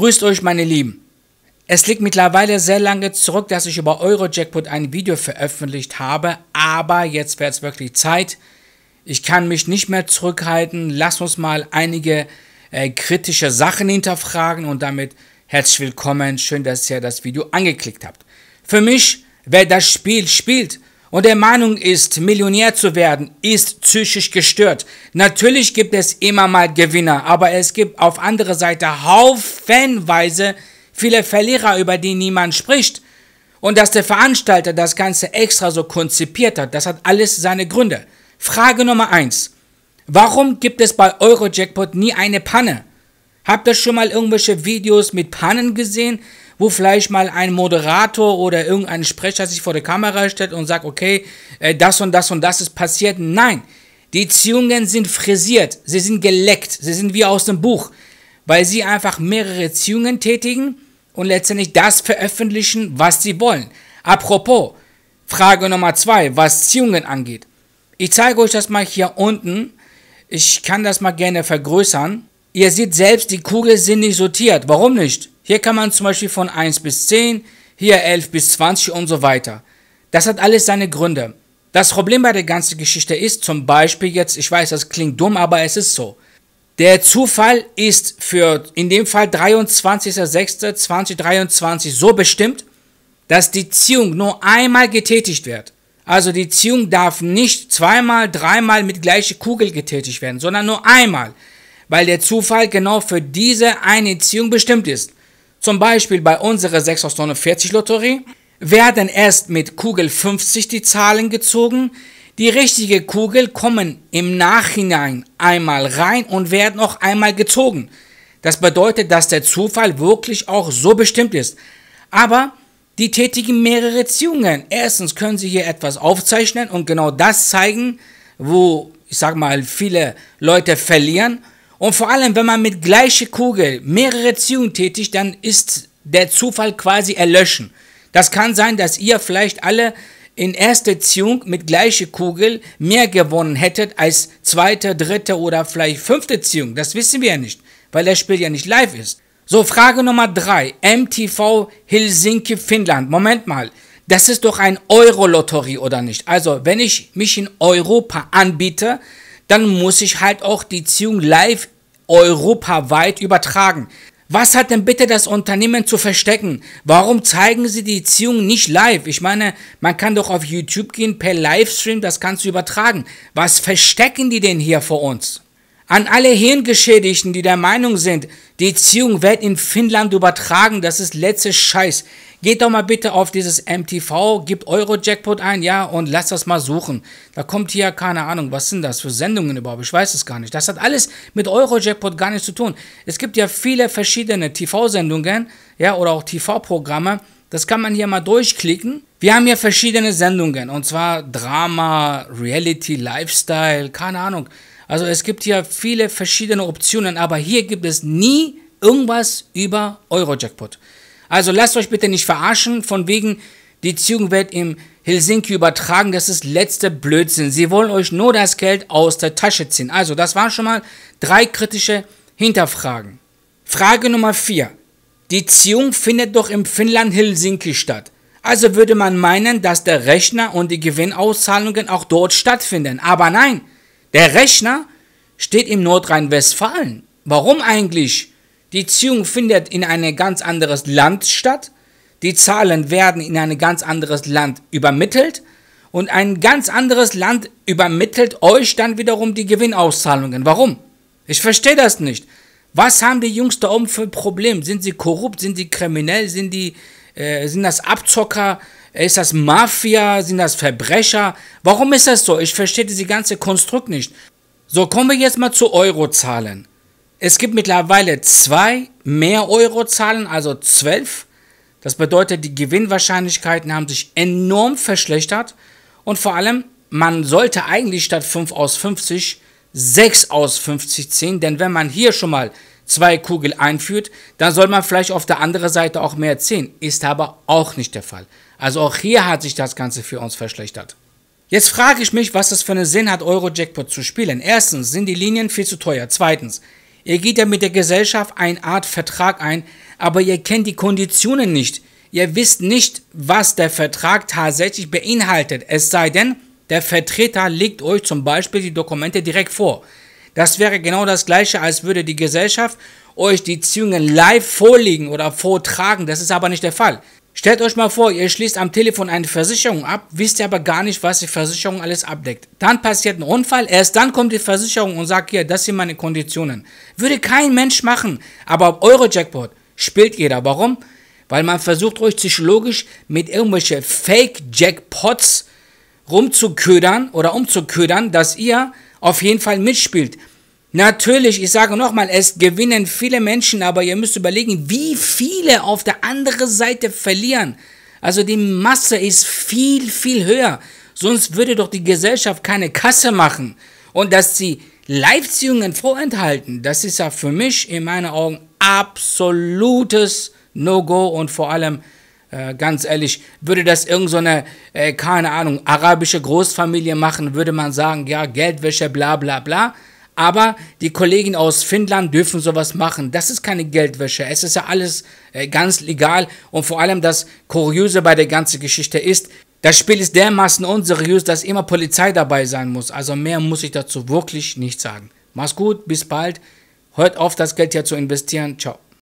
Grüßt euch, meine Lieben. Es liegt mittlerweile sehr lange zurück, dass ich über Eurojackpot ein Video veröffentlicht habe, aber jetzt wäre es wirklich Zeit. Ich kann mich nicht mehr zurückhalten. Lass uns mal einige äh, kritische Sachen hinterfragen und damit herzlich willkommen. Schön, dass ihr das Video angeklickt habt. Für mich, wer das Spiel spielt, und der Meinung ist, Millionär zu werden, ist psychisch gestört. Natürlich gibt es immer mal Gewinner, aber es gibt auf andere Seite haufenweise viele Verlierer, über die niemand spricht. Und dass der Veranstalter das Ganze extra so konzipiert hat, das hat alles seine Gründe. Frage Nummer 1. Warum gibt es bei Eurojackpot nie eine Panne? Habt ihr schon mal irgendwelche Videos mit Pannen gesehen? wo vielleicht mal ein Moderator oder irgendein Sprecher sich vor der Kamera stellt und sagt, okay, äh, das und das und das ist passiert. Nein, die Ziehungen sind frisiert, sie sind geleckt, sie sind wie aus dem Buch, weil sie einfach mehrere Ziehungen tätigen und letztendlich das veröffentlichen, was sie wollen. Apropos, Frage Nummer zwei, was Ziehungen angeht. Ich zeige euch das mal hier unten. Ich kann das mal gerne vergrößern. Ihr seht selbst, die Kugeln sind nicht sortiert. Warum nicht? Hier kann man zum Beispiel von 1 bis 10, hier 11 bis 20 und so weiter. Das hat alles seine Gründe. Das Problem bei der ganzen Geschichte ist zum Beispiel jetzt, ich weiß, das klingt dumm, aber es ist so. Der Zufall ist für in dem Fall 23.06.2023 so bestimmt, dass die Ziehung nur einmal getätigt wird. Also die Ziehung darf nicht zweimal, dreimal mit gleicher Kugel getätigt werden, sondern nur einmal weil der Zufall genau für diese eine Ziehung bestimmt ist. Zum Beispiel bei unserer 6 aus 49 Lotterie werden erst mit Kugel 50 die Zahlen gezogen. Die richtige Kugel kommen im Nachhinein einmal rein und werden auch einmal gezogen. Das bedeutet, dass der Zufall wirklich auch so bestimmt ist. Aber die tätigen mehrere Ziehungen. Erstens können sie hier etwas aufzeichnen und genau das zeigen, wo, ich sag mal, viele Leute verlieren und vor allem, wenn man mit gleicher Kugel mehrere Ziehungen tätigt, dann ist der Zufall quasi erlöschen. Das kann sein, dass ihr vielleicht alle in erster Ziehung mit gleicher Kugel mehr gewonnen hättet als zweite, dritte oder vielleicht fünfte Ziehung. Das wissen wir ja nicht, weil das Spiel ja nicht live ist. So, Frage Nummer 3. MTV Helsinki, Finnland. Moment mal. Das ist doch ein Euro-Lotterie, oder nicht? Also, wenn ich mich in Europa anbiete, dann muss ich halt auch die Ziehung live europaweit übertragen. Was hat denn bitte das Unternehmen zu verstecken? Warum zeigen sie die Ziehung nicht live? Ich meine, man kann doch auf YouTube gehen per Livestream, das kannst du übertragen. Was verstecken die denn hier vor uns? An alle Hirngeschädigten, die der Meinung sind, die Ziehung wird in Finnland übertragen, das ist letzte Scheiß. Geht doch mal bitte auf dieses MTV, gebt Euro-Jackpot ein, ja, und lasst das mal suchen. Da kommt hier, keine Ahnung, was sind das für Sendungen überhaupt? Ich weiß es gar nicht. Das hat alles mit Euro-Jackpot gar nichts zu tun. Es gibt ja viele verschiedene TV-Sendungen, ja, oder auch TV-Programme. Das kann man hier mal durchklicken. Wir haben hier verschiedene Sendungen, und zwar Drama, Reality, Lifestyle, keine Ahnung. Also es gibt hier viele verschiedene Optionen, aber hier gibt es nie irgendwas über Euro-Jackpot. Also lasst euch bitte nicht verarschen, von wegen, die Zügen wird im Helsinki übertragen, das ist letzte Blödsinn. Sie wollen euch nur das Geld aus der Tasche ziehen. Also das waren schon mal drei kritische Hinterfragen. Frage Nummer vier: Die Ziehung findet doch im Finnland Helsinki statt. Also würde man meinen, dass der Rechner und die Gewinnauszahlungen auch dort stattfinden. Aber nein, der Rechner steht im Nordrhein-Westfalen. Warum eigentlich? Die Ziehung findet in ein ganz anderes Land statt. Die Zahlen werden in ein ganz anderes Land übermittelt. Und ein ganz anderes Land übermittelt euch dann wiederum die Gewinnauszahlungen. Warum? Ich verstehe das nicht. Was haben die Jungs da oben für ein Problem? Sind sie korrupt? Sind sie kriminell? Sind, die, äh, sind das Abzocker? Ist das Mafia? Sind das Verbrecher? Warum ist das so? Ich verstehe diese ganze Konstrukt nicht. So, kommen wir jetzt mal zu Eurozahlen. Es gibt mittlerweile zwei Mehr-Euro-Zahlen, also zwölf. Das bedeutet, die Gewinnwahrscheinlichkeiten haben sich enorm verschlechtert. Und vor allem, man sollte eigentlich statt 5 aus 50 6 aus 50 ziehen. Denn wenn man hier schon mal zwei Kugeln einführt, dann soll man vielleicht auf der anderen Seite auch mehr ziehen. Ist aber auch nicht der Fall. Also auch hier hat sich das Ganze für uns verschlechtert. Jetzt frage ich mich, was es für einen Sinn hat, Euro-Jackpot zu spielen. Erstens sind die Linien viel zu teuer. Zweitens, Ihr geht ja mit der Gesellschaft eine Art Vertrag ein, aber ihr kennt die Konditionen nicht. Ihr wisst nicht, was der Vertrag tatsächlich beinhaltet, es sei denn, der Vertreter legt euch zum Beispiel die Dokumente direkt vor. Das wäre genau das gleiche, als würde die Gesellschaft euch die Züge live vorlegen oder vortragen. Das ist aber nicht der Fall. Stellt euch mal vor, ihr schließt am Telefon eine Versicherung ab, wisst ihr aber gar nicht, was die Versicherung alles abdeckt. Dann passiert ein Unfall, erst dann kommt die Versicherung und sagt hier, das sind meine Konditionen. Würde kein Mensch machen, aber auf Jackpot spielt jeder. Warum? Weil man versucht euch psychologisch mit irgendwelchen Fake-Jackpots rumzuködern oder umzuködern, dass ihr auf jeden Fall mitspielt. Natürlich, ich sage nochmal, es gewinnen viele Menschen, aber ihr müsst überlegen, wie viele auf der anderen Seite verlieren. Also die Masse ist viel, viel höher. Sonst würde doch die Gesellschaft keine Kasse machen. Und dass sie Live-Ziehungen vorenthalten, das ist ja für mich in meinen Augen absolutes No-Go und vor allem äh, ganz ehrlich, würde das irgendeine, so äh, keine Ahnung, arabische Großfamilie machen, würde man sagen, ja, Geldwäsche, bla bla bla. Aber die Kollegen aus Finnland dürfen sowas machen. Das ist keine Geldwäsche. Es ist ja alles äh, ganz legal. Und vor allem das Kuriöse bei der ganzen Geschichte ist, das Spiel ist dermaßen unseriös, dass immer Polizei dabei sein muss. Also mehr muss ich dazu wirklich nicht sagen. Mach's gut, bis bald. Hört auf, das Geld hier zu investieren. Ciao.